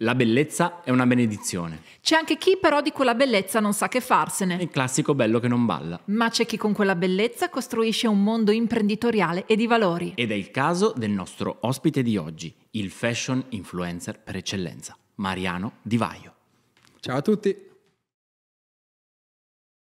La bellezza è una benedizione. C'è anche chi però di quella bellezza non sa che farsene. Il classico bello che non balla. Ma c'è chi con quella bellezza costruisce un mondo imprenditoriale e di valori. Ed è il caso del nostro ospite di oggi, il fashion influencer per eccellenza, Mariano Di Vaio. Ciao a tutti.